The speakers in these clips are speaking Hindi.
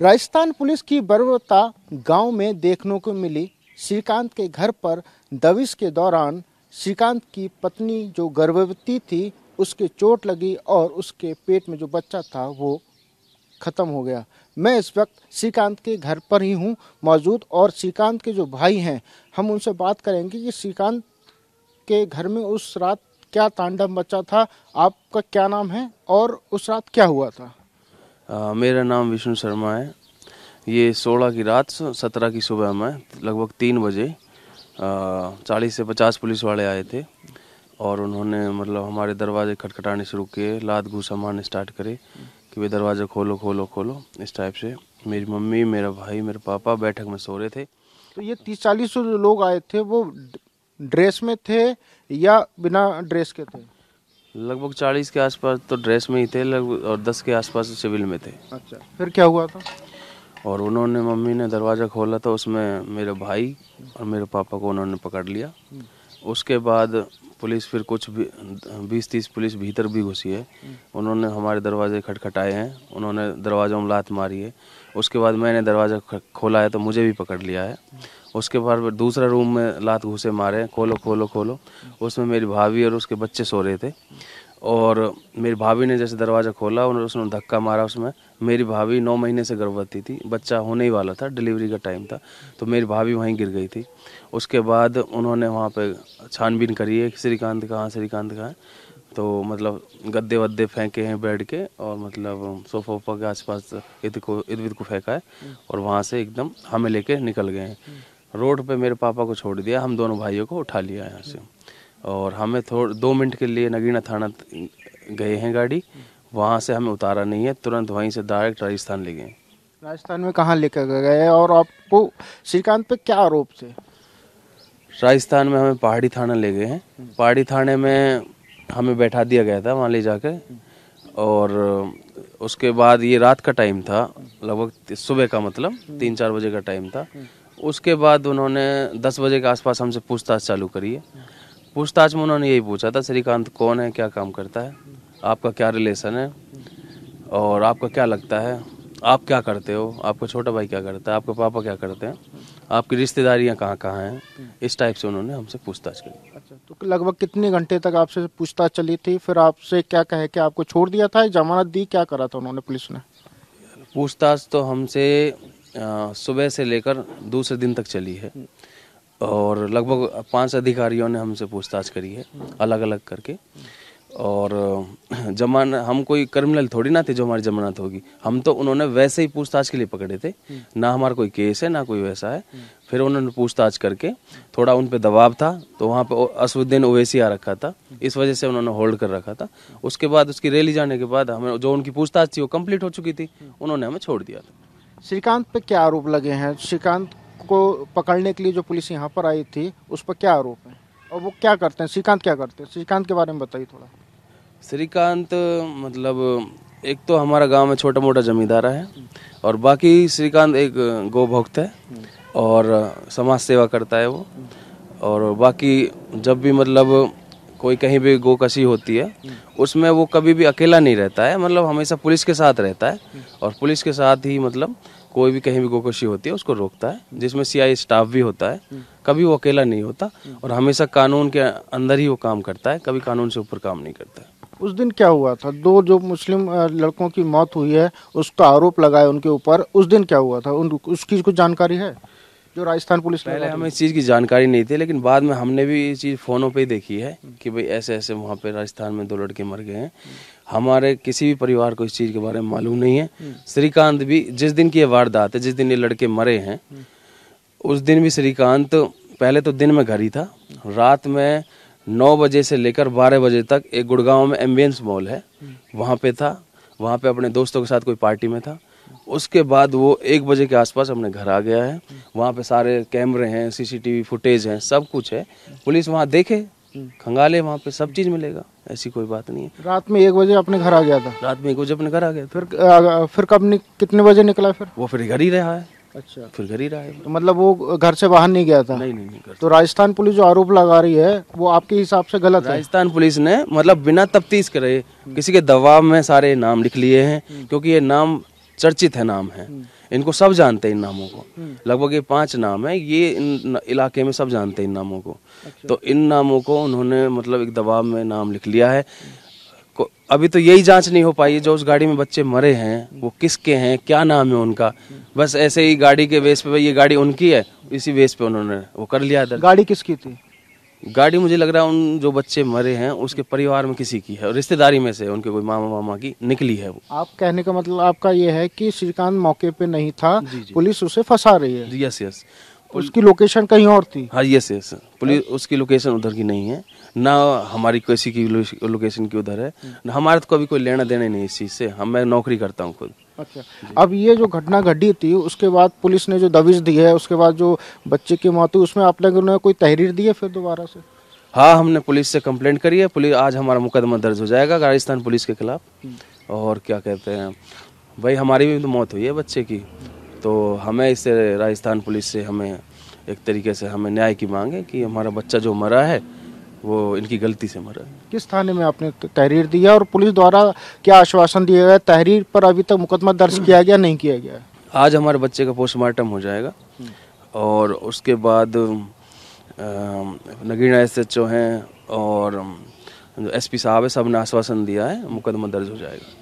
राजस्थान पुलिस की बर्बरता गांव में देखने को मिली श्रीकांत के घर पर दबिश के दौरान श्रीकांत की पत्नी जो गर्भवती थी उसके चोट लगी और उसके पेट में जो बच्चा था वो ख़त्म हो गया मैं इस वक्त श्रीकांत के घर पर ही हूँ मौजूद और श्रीकांत के जो भाई हैं हम उनसे बात करेंगे कि श्रीकांत के घर में उस रात क्या तांडव बच्चा था आपका क्या नाम है और उस रात क्या हुआ था आ, मेरा नाम विष्णु शर्मा है ये सोलह की रात सत्रह की सुबह में लगभग तीन बजे चालीस से पचास पुलिस वाले आए थे और उन्होंने मतलब हमारे दरवाजे खटखटाने शुरू किए लात घूसा मारने स्टार्ट करे कि वे दरवाज़ा खोलो खोलो खोलो इस टाइप से मेरी मम्मी मेरा भाई मेरे पापा बैठक में सो रहे थे तो ये तीस चालीस लोग आए थे वो ड्रेस में थे या बिना ड्रेस के थे लगभग चालीस के आसपास तो ड्रेस में ही थे लगभग और दस के आसपास तो सिविल में थे अच्छा फिर क्या हुआ था और उन्होंने मम्मी ने दरवाज़ा खोला था तो उसमें मेरे भाई और मेरे पापा को उन्होंने पकड़ लिया हम्म। उसके बाद पुलिस फिर कुछ भी बीस तीस पुलिस भीतर भी घुसी है हम्म। उन्होंने हमारे दरवाजे खटखटाए हैं उन्होंने दरवाज़ों में लात मारी है उसके बाद मैंने दरवाज़ा खोला है तो मुझे भी पकड़ लिया है उसके बाद दूसरा रूम में लात घूसे मारे खोलो खोलो खोलो उसमें मेरी भाभी और उसके बच्चे सो रहे थे और मेरी भाभी ने जैसे दरवाज़ा खोला उन्होंने उसने धक्का मारा उसमें मेरी भाभी नौ महीने से गर्भवती थी बच्चा होने ही वाला था डिलीवरी का टाइम था तो मेरी भाभी वहीं गिर गई थी उसके बाद उन्होंने वहाँ पे छानबीन करी है श्रीकांत कहाँ श्रीकांत कहाँ है तो मतलब गद्दे वद्दे फेंके हैं बेड के और मतलब सोफा वोफा के आसपास इर्द को इर्द को फेंका है और वहाँ से एकदम हमें लेके निकल गए हैं रोड पे मेरे पापा को छोड़ दिया हम दोनों भाइयों को उठा लिया यहाँ से और हमें थोड़ा दो मिनट के लिए नगीना थाना गए हैं गाड़ी वहाँ से हमें उतारा नहीं है तुरंत वहीं से डायरेक्ट राजस्थान ले गए राजस्थान में कहाँ लेकर गए और आपको श्रीकांत पे क्या आरोप थे राजस्थान में हमें पहाड़ी थाना ले गए हैं पहाड़ी थाने में हमें बैठा दिया गया था वहाँ ले जाके और उसके बाद ये रात का टाइम था लगभग सुबह का मतलब तीन चार बजे का टाइम था उसके बाद उन्होंने दस बजे के आसपास हमसे पूछताछ चालू करी है पूछताछ में उन्होंने यही पूछा था श्रीकांत कौन है क्या काम करता है आपका क्या रिलेशन है और आपका क्या लगता है आप क्या करते हो आपका छोटा भाई क्या करता है आपके पापा क्या करते हैं आपकी रिश्तेदारियाँ कहाँ कहाँ हैं इस टाइप से उन्होंने हमसे पूछताछ की अच्छा तो लगभग कितने घंटे तक आपसे पूछताछ चली थी फिर आपसे क्या कहे कि आपको छोड़ दिया था जमानत दी क्या करा था उन्होंने पुलिस ने पूछताछ तो हमसे सुबह से लेकर दूसरे दिन तक चली है और लगभग पांच अधिकारियों ने हमसे पूछताछ करी है अलग अलग करके और जमान हम कोई क्रिमिनल थोड़ी ना थे जो हमारी जमानत होगी हम तो उन्होंने वैसे ही पूछताछ के लिए पकड़े थे ना हमारा कोई केस है ना कोई वैसा है फिर उन्होंने पूछताछ करके थोड़ा उन पर दबाव था तो वहाँ पे असुद्दीन ओवैसी आ रखा था इस वजह से उन्होंने होल्ड कर रखा था उसके बाद उसकी रैली जाने के बाद हमें जो उनकी पूछताछ थी वो कम्प्लीट हो चुकी थी उन्होंने हमें छोड़ दिया था श्रीकांत पे क्या आरोप लगे हैं श्रीकांत को पकड़ने के लिए जो पुलिस यहाँ पर आई थी उस पर क्या आरोप है और वो क्या करते हैं श्रीकांत क्या करते हैं श्रीकांत के बारे में बताइए थोड़ा श्रीकांत मतलब एक तो हमारा गांव में छोटा मोटा जमींदार है और बाकी श्रीकांत एक गोभक्त है और समाज सेवा करता है वो और बाकी जब भी मतलब कोई कहीं भी गोकशी होती है उसमें वो कभी भी अकेला नहीं रहता है मतलब हमेशा पुलिस के साथ रहता है और पुलिस के साथ ही मतलब कोई भी कहीं भी गोकशी होती है उसको रोकता है जिसमें सीआई स्टाफ भी होता है हम्म। कभी वो अकेला नहीं होता हम्म। और हमेशा कानून के अंदर ही वो काम करता है कभी कानून से ऊपर काम नहीं करता है उस दिन क्या हुआ था दो जो मुस्लिम लड़कों की मौत हुई है उसका आरोप लगाया उनके ऊपर उस दिन क्या हुआ था उन उसकी कुछ जानकारी है जो राजस्थान पुलिस पहले हमें इस चीज़ की जानकारी नहीं थी लेकिन बाद में हमने भी ये चीज़ फ़ोनों पे ही देखी है कि भाई ऐसे ऐसे वहाँ पे राजस्थान में दो लड़के मर गए हैं हमारे किसी भी परिवार को इस चीज़ के बारे में मालूम नहीं है हम्म। श्रीकांत भी जिस दिन की ये वारदात है जिस दिन ये लड़के मरे हैं उस दिन भी श्रीकांत पहले तो दिन में घर ही था रात में नौ बजे से लेकर बारह बजे तक एक गुड़गांव में एम्बियंस मॉल है हम्म। वहाँ पे था वहाँ पे अपने दोस्तों के साथ कोई पार्टी में था उसके बाद वो एक बजे के आसपास हमने घर आ गया है वहाँ पे सारे कैमरे हैं सीसीटीवी फुटेज हैं सब कुछ है पुलिस वहाँ देखे खंगाले वहाँ पे सब चीज मिलेगा ऐसी कोई बात नहीं है रात में एक बजे अपने घर आ गया था रात में एक बजे अपने घर आ गया फिर फिर कब कितने बजे निकला फिर वो फिर घर ही रहा है अच्छा फिर घर ही रहा है तो मतलब वो घर से बाहर नहीं गया था नहीं नहीं, नहीं तो राजस्थान पुलिस जो आरोप लगा रही है वो आपके हिसाब से गलत है राजस्थान पुलिस ने मतलब बिना तफ्तीश करे किसी के दबाव में सारे नाम लिख लिए हैं क्योंकि ये नाम चर्चित है नाम है इनको सब जानते हैं इन नामों को लगभग ये पांच नाम है ये इन इलाके में सब जानते हैं इन नामों को अच्छा। तो इन नामों को उन्होंने मतलब एक दबाव में नाम लिख लिया है अभी तो यही जांच नहीं हो पाई है जो उस गाड़ी में बच्चे मरे हैं वो किसके हैं क्या नाम है उनका बस ऐसे ही गाड़ी के वेस पे ये गाड़ी उनकी है इसी वेस पे उन्होंने वो कर लिया गाड़ी किसकी थी गाड़ी मुझे लग रहा है उन जो बच्चे मरे हैं उसके परिवार में किसी की है और रिश्तेदारी में से उनके कोई मामा मामा की निकली है वो आप कहने का मतलब आपका ये है कि श्रीकांत मौके पे नहीं था जी जी। पुलिस उसे फंसा रही है यस यस उसकी लोकेशन कहीं और थी हाँ यस यस पुलिस उसकी लोकेशन उधर की नहीं है ना हमारी किसी की लोकेशन की उधर है ना हमारा तो कभी कोई लेना देना नहीं इस चीज़ से हम मैं नौकरी करता हूँ खुद अच्छा अब ये जो घटना घटी थी उसके बाद पुलिस ने जो दबिश दी है उसके बाद जो बच्चे की मौत हुई उसमें आप उन्होंने कोई तहरीर दी है फिर दोबारा से हाँ हमने पुलिस से कंप्लेंट करी है पुलिस आज हमारा मुकदमा दर्ज हो जाएगा राजस्थान पुलिस के खिलाफ हम्म। और क्या कहते हैं भाई हमारी भी तो मौत हुई है बच्चे की तो हमें इसे राजस्थान पुलिस से हमें एक तरीके से हमें न्याय की मांग है कि हमारा बच्चा जो मरा है वो इनकी गलती से मरा किस थाने में आपने तहरीर दी है और पुलिस द्वारा क्या आश्वासन दिया गया तहरीर पर अभी तक मुकदमा दर्ज किया गया नहीं किया गया आज हमारे बच्चे का पोस्टमार्टम हो जाएगा और उसके बाद नगीना एस एच ओ हैं और एस पी साहब है सब ने आश्वासन दिया है मुकदमा दर्ज हो जाएगा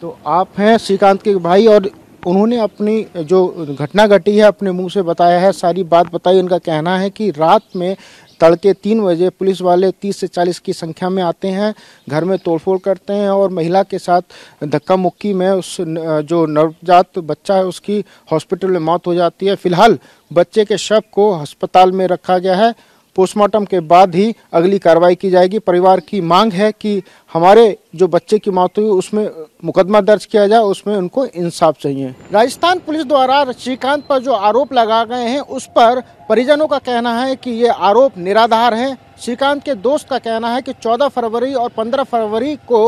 तो आप हैं श्रीकांत के भाई और उन्होंने अपनी जो घटना घटी है अपने मुंह से बताया है सारी बात बताई उनका कहना है कि रात में तड़के तीन बजे पुलिस वाले तीस से चालीस की संख्या में आते हैं घर में तोड़फोड़ करते हैं और महिला के साथ धक्का मुक्की में उस जो नवजात बच्चा है उसकी हॉस्पिटल में मौत हो जाती है फिलहाल बच्चे के शव को अस्पताल में रखा गया है पोस्टमार्टम के बाद ही अगली कार्रवाई की जाएगी परिवार की मांग है कि हमारे जो बच्चे की मौत हुई उसमें मुकदमा दर्ज किया जाए उसमें उनको इंसाफ चाहिए राजस्थान पुलिस द्वारा श्रीकांत पर जो आरोप लगा गए हैं उस पर परिजनों का कहना है कि ये आरोप निराधार है श्रीकांत के दोस्त का कहना है कि 14 फरवरी और 15 फरवरी को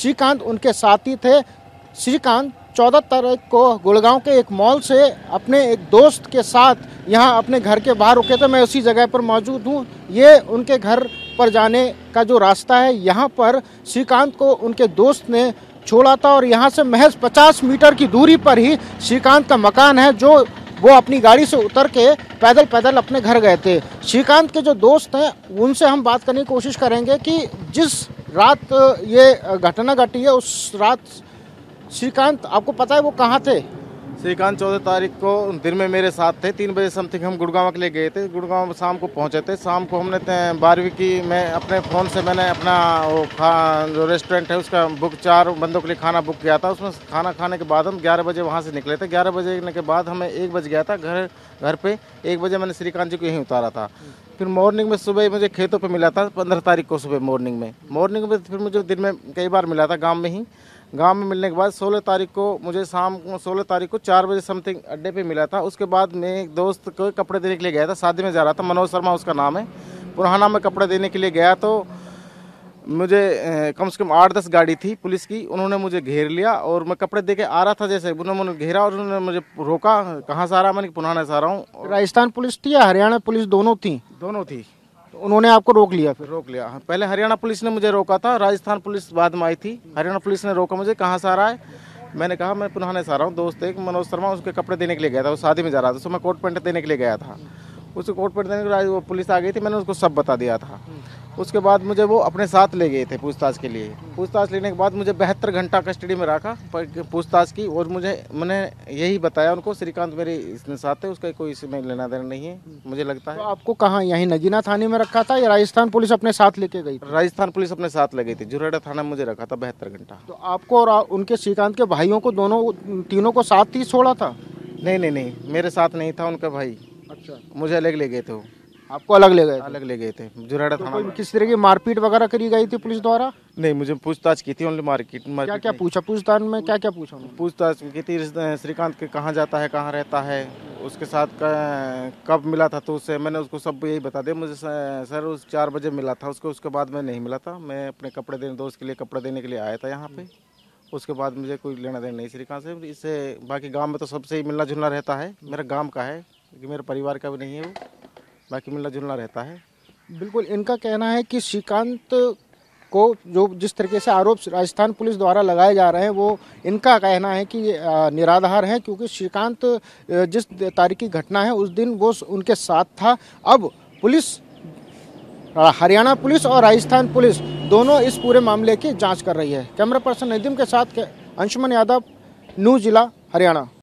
श्रीकांत उनके साथी थे श्रीकांत चौदह तारीख को गुड़गांव के एक मॉल से अपने एक दोस्त के साथ यहाँ अपने घर के बाहर रुके थे मैं उसी जगह पर मौजूद हूँ ये उनके घर पर जाने का जो रास्ता है यहाँ पर श्रीकांत को उनके दोस्त ने छोड़ा था और यहाँ से महज 50 मीटर की दूरी पर ही श्रीकांत का मकान है जो वो अपनी गाड़ी से उतर के पैदल पैदल अपने घर गए थे श्रीकांत के जो दोस्त हैं उनसे हम बात करने की कोशिश करेंगे कि जिस रात ये घटना घटी है उस रात श्रीकांत आपको पता है वो कहाँ थे श्रीकांत चौदह तारीख को दिन में मेरे साथ थे तीन बजे समथिंग हम गुड़गांव के लिए गए थे गुड़गांव शाम को पहुंचे थे शाम को हमने बारहवीं की मैं अपने फ़ोन से मैंने अपना वो खा जो रेस्टोरेंट है उसका बुक चार बंदों के लिए खाना बुक किया था उसमें खाना खाने के बाद हम ग्यारह बजे वहाँ से निकले थे ग्यारह बजे के बाद हमें एक बज गया था घर घर पर एक बजे मैंने श्रीकांत जी को यहीं उतारा था फिर मॉर्निंग में सुबह मुझे खेतों पर मिला था पंद्रह तारीख को सुबह मॉर्निंग में मॉर्निंग में फिर मुझे दिन में कई बार मिला था गाँव में ही गांव में मिलने के बाद 16 तारीख को मुझे शाम को 16 तारीख को चार बजे समथिंग अड्डे पे मिला था उसके बाद मैं एक दोस्त को कपड़े देने के लिए गया था शादी में जा रहा था मनोज शर्मा उसका नाम है पुराना में कपड़े देने के लिए गया तो मुझे कम से कम आठ दस गाड़ी थी पुलिस की उन्होंने मुझे घेर लिया और मैं कपड़े दे के आ रहा था जैसे उन्होंने घेरा और उन्होंने मुझे रोका कहाँ से आ रहा मैंने पुराना से आ रहा हूँ राजस्थान पुलिस थी या हरियाणा पुलिस दोनों थी दोनों थी उन्होंने आपको रोक लिया फिर रोक लिया हाँ। पहले हरियाणा पुलिस ने मुझे रोका था राजस्थान पुलिस बाद में आई थी हरियाणा पुलिस ने रोका मुझे कहाँ से आ रहा है मैंने कहा मैं पुनः से आ रहा हूँ दोस्त एक मनोज शर्मा उसके कपड़े देने के लिए गया था वो शादी में जा रहा था उसमें मैं कोट पैंट देने के लिए गया था उसे कोट पैंट देने के लिए वो पुलिस आ गई थी मैंने उसको सब बता दिया था उसके बाद मुझे वो अपने साथ ले गए थे पूछताछ के लिए पूछताछ लेने के बाद मुझे बहत्तर घंटा कस्टडी में रखा पूछताछ की और मुझे मैंने यही बताया उनको श्रीकांत मेरे इसने साथ है उसका कोई इसमें लेना देना नहीं है मुझे लगता है तो आपको कहाँ यहीं नगीना थाने में रखा था या राजस्थान पुलिस अपने साथ लेके गई राजस्थान पुलिस अपने साथ ले गई थी जुरेडा थाना में मुझे रखा था बहत्तर घंटा तो आपको और उनके श्रीकांत के भाइयों को दोनों तीनों को साथ ही छोड़ा था नहीं नहीं नहीं मेरे साथ नहीं था उनका भाई अच्छा मुझे अलग ले गए थे वो आपको अलग ले गए अलग ले गए थे जुराड़ा तो किस तरह की मारपीट वगैरह करी गई थी पुलिस द्वारा नहीं मुझे पूछताछ की थी ओनली मार्केट में क्या क्या पूछा पूछताछ में क्या क्या पूछा पूछताछ की थी श्रीकांत के कहाँ जाता है कहाँ रहता है उसके साथ कब मिला था तो उससे मैंने उसको सब यही बता दिया मुझे सर उस चार बजे मिला था उसको उसके बाद मैं नहीं मिला था मैं अपने कपड़े देने दोस्त के लिए कपड़े देने के लिए आया था यहाँ पे उसके बाद मुझे कोई लेना देना नहीं श्रीकांत से इससे बाकी गाँव में तो सबसे ही मिलना जुलना रहता है मेरा गाँव का है क्योंकि मेरे परिवार का भी नहीं है वो बाकी मिलना जुलना रहता है बिल्कुल इनका कहना है कि श्रीकांत को जो जिस तरीके से आरोप राजस्थान पुलिस द्वारा लगाए जा रहे हैं वो इनका कहना है कि निराधार है क्योंकि श्रीकांत जिस तारीख की घटना है उस दिन वो उनके साथ था अब पुलिस हरियाणा पुलिस और राजस्थान पुलिस दोनों इस पूरे मामले की जांच कर रही है कैमरा पर्सन नदीम के साथ अंशुमन यादव न्यू जिला हरियाणा